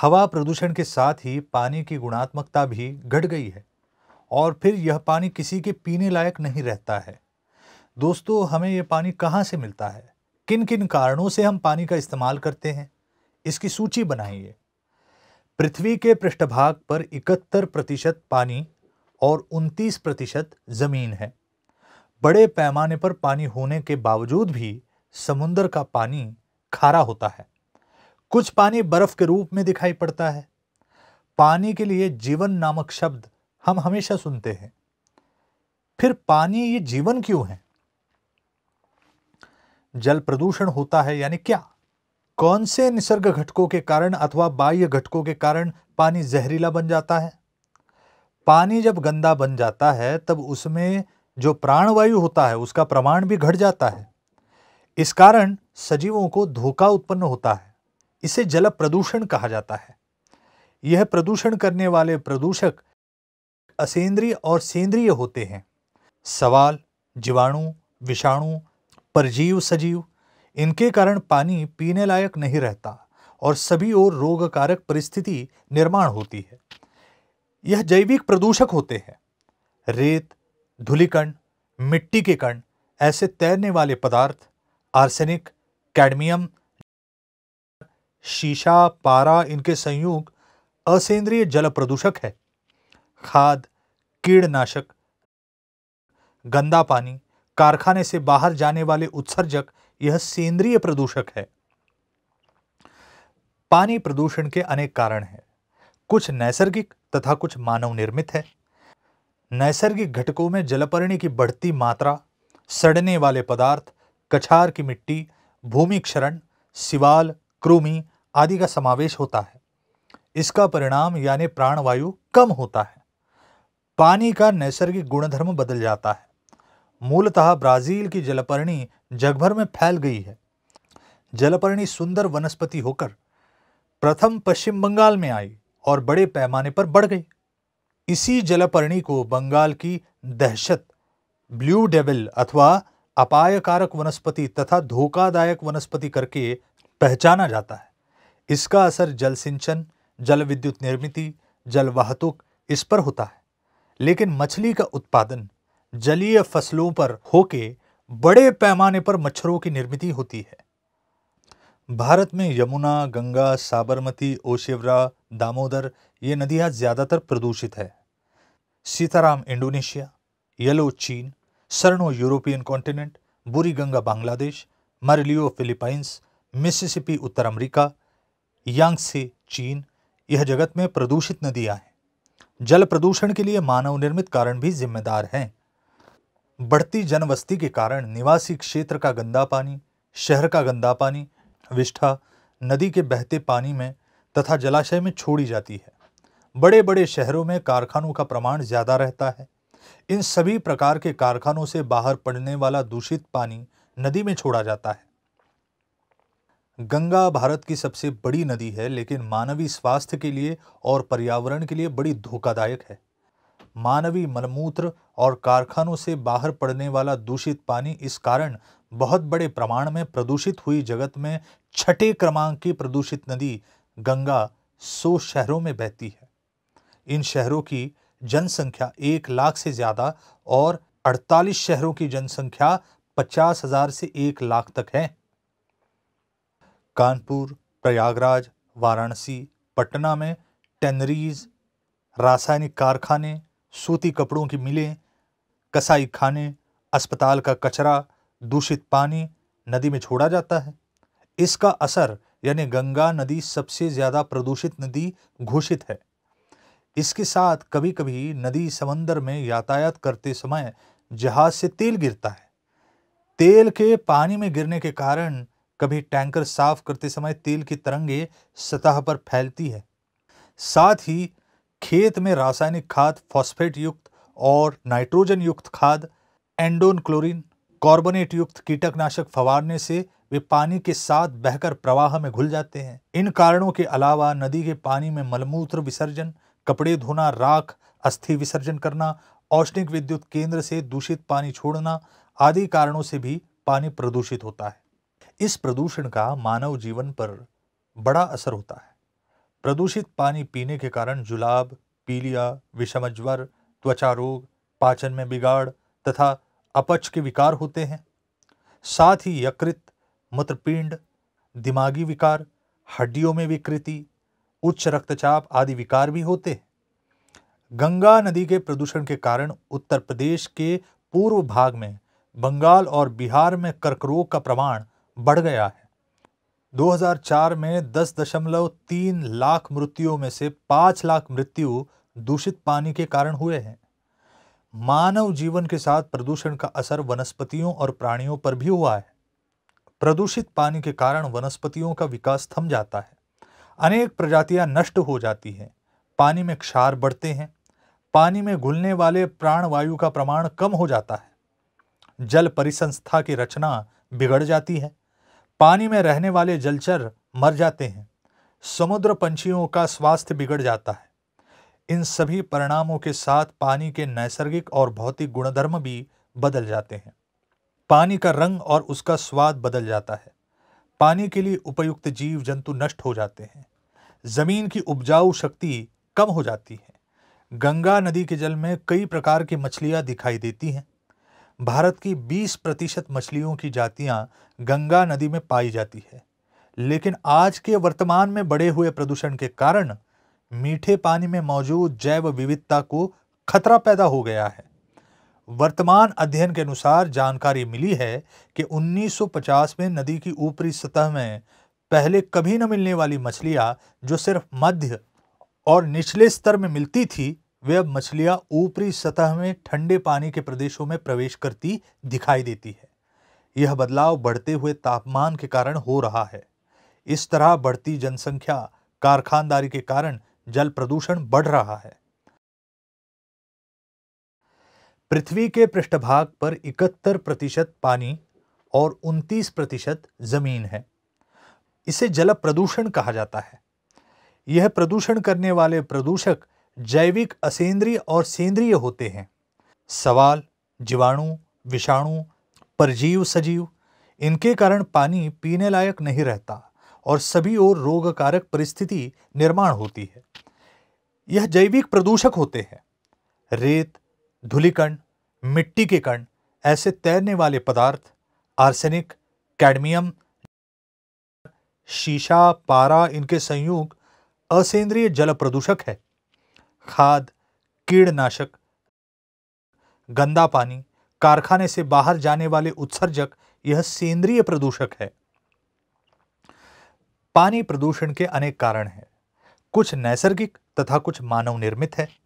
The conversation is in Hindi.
हवा प्रदूषण के साथ ही पानी की गुणात्मकता भी घट गई है और फिर यह पानी किसी के पीने लायक नहीं रहता है दोस्तों हमें यह पानी कहाँ से मिलता है किन किन कारणों से हम पानी का इस्तेमाल करते हैं इसकी सूची बनाइए पृथ्वी के पृष्ठभाग पर इकहत्तर प्रतिशत पानी और उनतीस प्रतिशत ज़मीन है बड़े पैमाने पर पानी होने के बावजूद भी समुंदर का पानी खारा होता है कुछ पानी बर्फ के रूप में दिखाई पड़ता है पानी के लिए जीवन नामक शब्द हम हमेशा सुनते हैं फिर पानी ये जीवन क्यों है जल प्रदूषण होता है यानी क्या कौन से निसर्ग घटकों के कारण अथवा बाह्य घटकों के कारण पानी जहरीला बन जाता है पानी जब गंदा बन जाता है तब उसमें जो प्राणवायु होता है उसका प्रमाण भी घट जाता है इस कारण सजीवों को धोखा उत्पन्न होता है इसे जल प्रदूषण कहा जाता है यह प्रदूषण करने वाले प्रदूषक असेंद्रीय और सेंद्रीय होते हैं सवाल जीवाणु विषाणु परजीव सजीव इनके कारण पानी पीने लायक नहीं रहता और सभी ओर रोगकारक परिस्थिति निर्माण होती है यह जैविक प्रदूषक होते हैं रेत धूलिकण मिट्टी के कण ऐसे तैरने वाले पदार्थ आर्सेनिक कैडमियम शीशा पारा इनके संयोग असेंद्रीय जल प्रदूषक है खाद कीड़नाशक गंदा पानी कारखाने से बाहर जाने वाले उत्सर्जक यह सेंद्रीय प्रदूषक है पानी प्रदूषण के अनेक कारण हैं कुछ नैसर्गिक तथा कुछ मानव निर्मित है नैसर्गिक घटकों में जलपर्णी की बढ़ती मात्रा सड़ने वाले पदार्थ कछार की मिट्टी भूमि क्षरण सिवाल कृमि आदि का समावेश होता है इसका परिणाम यानी प्राणवायु कम होता है पानी का नैसर्गिक गुणधर्म बदल जाता है मूलतः ब्राज़ील की जलपर्णी जगभर में फैल गई है जलपर्णी सुंदर वनस्पति होकर प्रथम पश्चिम बंगाल में आई और बड़े पैमाने पर बढ़ गई इसी जलपर्णी को बंगाल की दहशत ब्लू डेविल अथवा अपायकारक वनस्पति तथा धोखादायक वनस्पति करके पहचाना जाता है इसका असर जल सिंचन जल विद्युत निर्मित जल वाहतुक इस पर होता है लेकिन मछली का उत्पादन जलीय फसलों पर होके बड़े पैमाने पर मच्छरों की निर्मित होती है भारत में यमुना गंगा साबरमती ओशिवरा दामोदर ये नदियाँ ज़्यादातर प्रदूषित है सीताराम इंडोनेशिया येलो चीन सरणो यूरोपियन कॉन्टिनेंट बुरी गंगा बांग्लादेश मरलियो फिलीपाइंस मिसिसिपी उत्तर अमेरिका यांगसे चीन यह जगत में प्रदूषित नदियां हैं जल प्रदूषण के लिए मानव निर्मित कारण भी जिम्मेदार हैं बढ़ती जनवस्ती के कारण निवासी क्षेत्र का गंदा पानी शहर का गंदा पानी विष्ठा नदी के बहते पानी में तथा जलाशय में छोड़ी जाती है बड़े बड़े शहरों में कारखानों का प्रमाण ज़्यादा रहता है इन सभी प्रकार के कारखानों से बाहर पड़ने वाला दूषित पानी नदी में छोड़ा जाता है गंगा भारत की सबसे बड़ी नदी है लेकिन मानवीय स्वास्थ्य के लिए और पर्यावरण के लिए बड़ी धोखादायक है मानवीय मलमूत्र और कारखानों से बाहर पड़ने वाला दूषित पानी इस कारण बहुत बड़े प्रमाण में प्रदूषित हुई जगत में छठे क्रमांक की प्रदूषित नदी गंगा सौ शहरों में बहती है इन शहरों की जनसंख्या एक लाख से ज़्यादा और 48 शहरों की जनसंख्या पचास हज़ार से एक लाख तक है कानपुर प्रयागराज वाराणसी पटना में टेनरीज रासायनिक कारखाने सूती कपड़ों की मिलें कसाई खाने अस्पताल का कचरा दूषित पानी नदी में छोड़ा जाता है इसका असर यानी गंगा नदी सबसे ज़्यादा प्रदूषित नदी घोषित है इसके साथ कभी कभी नदी समंदर में यातायात करते समय जहाज से तेल गिरता है तेल के पानी में गिरने के कारण कभी टैंकर साफ करते समय तेल की तरंगे सतह पर फैलती है साथ ही खेत में रासायनिक खाद फॉस्फेट युक्त और नाइट्रोजन युक्त खाद एंडोन क्लोरीन कार्बोनेट युक्त कीटकनाशक फवारने से वे पानी के साथ बहकर प्रवाह में घुल जाते हैं इन कारणों के अलावा नदी के पानी में मलमूत्र विसर्जन कपड़े धोना राख अस्थि विसर्जन करना औष्णिक विद्युत केंद्र से दूषित पानी छोड़ना आदि कारणों से भी पानी प्रदूषित होता है इस प्रदूषण का मानव जीवन पर बड़ा असर होता है प्रदूषित पानी पीने के कारण जुलाब पीलिया विषमज्वर त्वचा रोग पाचन में बिगाड़ तथा अपच के विकार होते हैं साथ ही यकृत मूत्रपिंड दिमागी विकार हड्डियों में विकृति उच्च रक्तचाप आदि विकार भी होते हैं गंगा नदी के प्रदूषण के कारण उत्तर प्रदेश के पूर्व भाग में बंगाल और बिहार में कर्क रोग का प्रमाण बढ़ गया है 2004 में दस दशमलव तीन लाख मृत्युओं में से पाँच लाख मृत्यु दूषित पानी के कारण हुए हैं मानव जीवन के साथ प्रदूषण का असर वनस्पतियों और प्राणियों पर भी हुआ है प्रदूषित पानी के कारण वनस्पतियों का विकास थम जाता है अनेक प्रजातियां नष्ट हो जाती हैं पानी में क्षार बढ़ते हैं पानी में घुलने वाले प्राणवायु का प्रमाण कम हो जाता है जल परिसंस्था की रचना बिगड़ जाती है पानी में रहने वाले जलचर मर जाते हैं समुद्र पंछियों का स्वास्थ्य बिगड़ जाता है इन सभी परिणामों के साथ पानी के नैसर्गिक और भौतिक गुणधर्म भी बदल जाते हैं पानी का रंग और उसका स्वाद बदल जाता है पानी के लिए उपयुक्त जीव जंतु नष्ट हो जाते हैं ज़मीन की उपजाऊ शक्ति कम हो जाती है गंगा नदी के जल में कई प्रकार की मछलियाँ दिखाई देती हैं भारत की 20 प्रतिशत मछलियों की जातियाँ गंगा नदी में पाई जाती है लेकिन आज के वर्तमान में बढ़े हुए प्रदूषण के कारण मीठे पानी में मौजूद जैव विविधता को खतरा पैदा हो गया है वर्तमान अध्ययन के अनुसार जानकारी मिली है कि 1950 में नदी की ऊपरी सतह में पहले कभी न मिलने वाली मछलियाँ जो सिर्फ मध्य और निचले स्तर में मिलती थी वे अब मछलियां ऊपरी सतह में ठंडे पानी के प्रदेशों में प्रवेश करती दिखाई देती है यह बदलाव बढ़ते हुए तापमान के कारण हो रहा है इस तरह बढ़ती जनसंख्या कारखानदारी के कारण जल प्रदूषण बढ़ रहा है पृथ्वी के पृष्ठभाग पर 71 प्रतिशत पानी और 29 प्रतिशत जमीन है इसे जल प्रदूषण कहा जाता है यह प्रदूषण करने वाले प्रदूषक जैविक असेंद्रीय और सेंद्रीय होते हैं सवाल जीवाणु विषाणु परजीव सजीव इनके कारण पानी पीने लायक नहीं रहता और सभी ओर रोगकारक परिस्थिति निर्माण होती है यह जैविक प्रदूषक होते हैं रेत धूलिकण मिट्टी के कण ऐसे तैरने वाले पदार्थ आर्सेनिक कैडमियम शीशा पारा इनके संयोग असेंद्रीय जल प्रदूषक है खाद कीड़नाशक गंदा पानी कारखाने से बाहर जाने वाले उत्सर्जक यह सेंद्रीय प्रदूषक है पानी प्रदूषण के अनेक कारण हैं कुछ नैसर्गिक तथा कुछ मानव निर्मित है